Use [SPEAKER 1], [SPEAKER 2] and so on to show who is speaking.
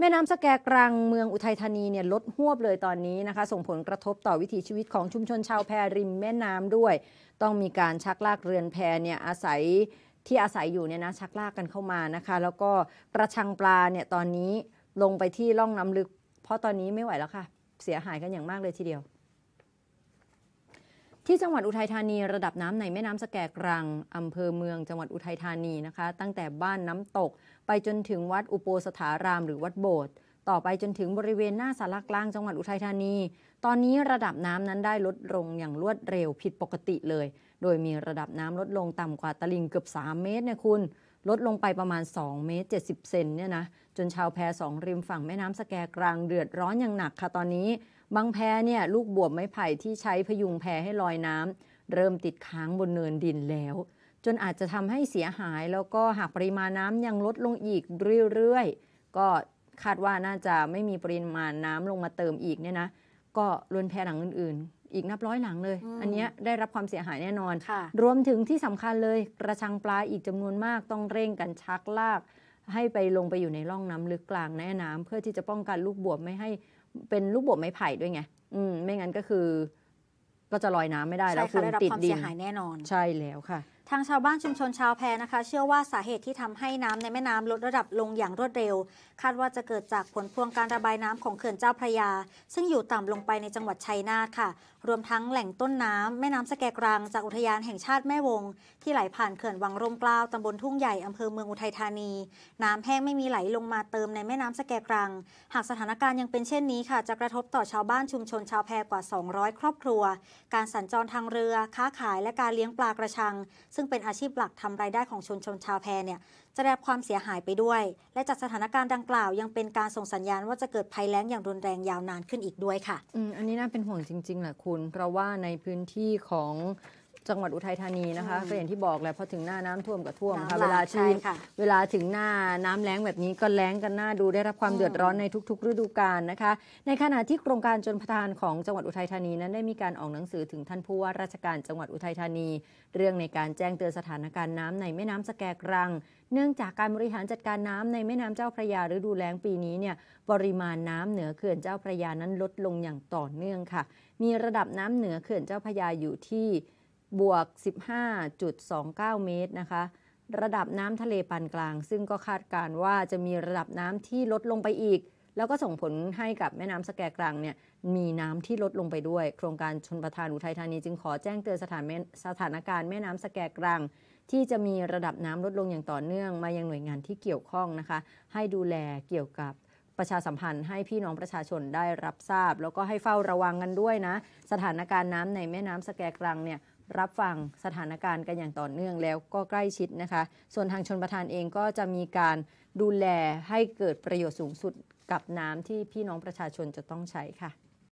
[SPEAKER 1] แม่น้ำสแกกรังเมืองอุทัยธานีเนี่ยลดหวบเลยตอนนี้นะคะ ส่งผลกระทบต่อวิถีชีวิตของชุมชนชาวแพริมแม่น้ำด้วย ต้องมีการชักลากเรือนแพเนี่ยอาศัยที่อาศัยอยู่เนี่ยนะชักลากกันเข้ามานะคะ แล้วก็ประชังปลาเนี่ยตอนนี้ลงไปที่ล่องน้ำลึกเพราะตอนนี้ไม่ไหวแล้วค่ะ เสียหายกันอย่างมากเลยทีเดียวที่จังหวัดอุทัยธานีระดับน้ำในแม่น้ำสแกกรัง อำเภอเมืองจังหวัดอุทัยธานีนะคะตั้งแต่บ้านน้ำตก ไปจนถึงวัดอุโปสถารามหรือวัดโบสถ์ต่อไปจนถึงบริเวณหน้าสารกลางจังหวัดอุทัยธานี ตอนนี้ระดับน้ำนั้นได้ลดลงอย่างรวดเร็วผิดปกติเลย โดยมีระดับน้ำลดลงต่ำกว่าตลิ่งเกือบ3 เมตรเนี่ยคุณลดลงไปประมาณ 2 เมตร 70 เซนเนี่ยนะ จนชาวแพสองริมฝั่งแม่น้ำสแกกลางเดือดร้อนอย่างหนักค่ะตอนนี้ บางแพเนี่ยลูกบวบไม้ไผ่ที่ใช้พยุงแพให้ลอยน้ำเริ่มติดค้างบนเนินดินแล้ว จนอาจจะทำให้เสียหายแล้วก็หากปริมาณน้ำยังลดลงอีกเรื่อยๆ ก็คาดว่าน่าจะไม่มีปริมาณน้ำลงมาเติมอีกเนี่ยนะก็ล้วนแพ้หลังอื่นๆ อีกนับร้อยหลังเลย อันนี้ได้รับความเสียหายแน่นอนรวมถึงที่สำคัญเลยกระชังปลาอีกจำนวนมาก ต้องเร่งกันชักลาก ให้ไปลงไปอยู่ในร่องน้ำลึกกลางแม่น้ำ เพื่อที่จะป้องกันลูกบวบไม่ให้เป็นลูกบวบไม้ไผ่ด้วยไงอืม ไม่งั้นก็คือ ก็จะลอยน้ำไม่ได้แล้วคือติดดิได้รับความเสียหายแน่นอนใช่แล้วค่ะ
[SPEAKER 2] ทางชาวบ้านชุมชนชาวแพนะคะ เชื่อว่าสาเหตุที่ทำให้น้ำในแม่น้ำลดระดับลงอย่างรวดเร็ว คาดว่าจะเกิดจากผลพวงการระบายน้ำของเขื่อนเจ้าพระยา ซึ่งอยู่ต่ำลงไปในจังหวัดชัยนาทค่ะ รวมทั้งแหล่งต้นน้ำแม่น้ำสแกกรัง จากอุทยานแห่งชาติแม่วงที่ไหลผ่านเขื่อนวังร่มกล้าวตำบลทุ่งใหญ่อำเภอเมืองอุทัยธานี น้ำแห้งไม่มีไหลลงมาเติมในแม่น้ำสแกกรัง หากสถานการณ์ยังเป็นเช่นนี้ค่ะ จะกระทบต่อชาวบ้านชุมชนชาวแพกว่า 200 ครอบครัว การสัญจรทางเรือค้าขายและการเลี้ยงปลากระชังซึ่งเป็นอาชีพหลักทำรายได้ของชนชนชาวแพเนี่ย จะได้ความเสียหายไปด้วย และจากสถานการณ์ดังกล่าวยังเป็นการส่งสัญญาณ ว่าจะเกิดภัยแล้งอย่างรุนแรงยาวนานขึ้นอีกด้วยค่ะ
[SPEAKER 1] อืม อันนี้น่าเป็นห่วงจริงๆแหละคุณ เพราะว่าในพื้นที่ของจังหวัดอุทัยธานีนะคะ ก็อย่างที่บอกแหละพอถึงหน้าน้ำท่วมก็ท่วมค่ะ เวลาชีนเวลาถึงหน้าน้ำแล้งแบบนี้ก็แล้งกันหน้าดูได้รับความเดือดร้อนในทุกๆ ฤดูกาลนะคะ ในขณะที่โครงการจนพทานของจังหวัดอุทัยธานีนั้นได้มีการออกหนังสือถึงท่านผู้ว่าราชการจังหวัดอุทัยธานี เรื่องในการแจ้งเตือนสถานการณ์น้ำในแม่น้ำสแกกรัง เนื่องจากการบริหารจัดการน้ำในแม่น้ำเจ้าพระยาฤดูแล้งปีนี้เนี่ยปริมาณน้ำเหนือเขื่อนเจ้าพระยานั้นลดลงอย่างต่อเนื่องค่ะ มีระดับน้ำเหนือเขื่อนเจ้าพระยาอยู่ที่บวก 15.29 เมตรนะคะ ระดับน้ำทะเลปานกลาง ซึ่งก็คาดการว่าจะมีระดับน้ำที่ลดลงไปอีกแล้วก็ส่งผลให้กับแม่น้ำสแกกลางเนี่ยมีน้ำที่ลดลงไปด้วย โครงการชนประทานอุทัยธานีจึงขอแจ้งเตือนสถานสถานการณ์แม่น้ำสแกกลางที่จะมีระดับน้ำลดลงอย่างต่อเนื่อง มายังหน่วยงานที่เกี่ยวข้องนะคะ ให้ดูแลเกี่ยวกับประชาสัมพันธ์ให้พี่น้องประชาชนได้รับทราบ แล้วก็ให้เฝ้าระวังกันด้วยนะ สถานการณ์น้ำในแม่น้ำสแกกรังเนี่ยรับฟังสถานการณ์กันอย่างต่อเนื่องแล้วก็ใกล้ชิดนะคะ ส่วนทางชนประทานเองก็จะมีการดูแลให้เกิดประโยชน์สูงสุดกับน้ำที่พี่น้องประชาชนจะต้องใช้ค่ะ